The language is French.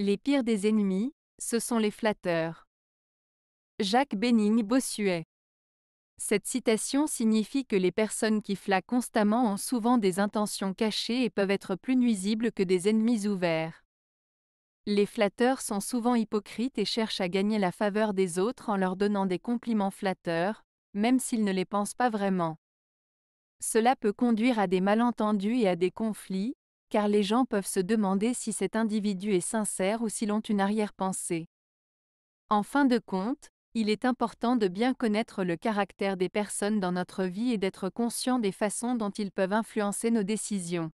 Les pires des ennemis, ce sont les flatteurs. Jacques Bénigne Bossuet. Cette citation signifie que les personnes qui flattent constamment ont souvent des intentions cachées et peuvent être plus nuisibles que des ennemis ouverts. Les flatteurs sont souvent hypocrites et cherchent à gagner la faveur des autres en leur donnant des compliments flatteurs, même s'ils ne les pensent pas vraiment. Cela peut conduire à des malentendus et à des conflits, car les gens peuvent se demander si cet individu est sincère ou s'il ont une arrière-pensée. En fin de compte, il est important de bien connaître le caractère des personnes dans notre vie et d'être conscient des façons dont ils peuvent influencer nos décisions.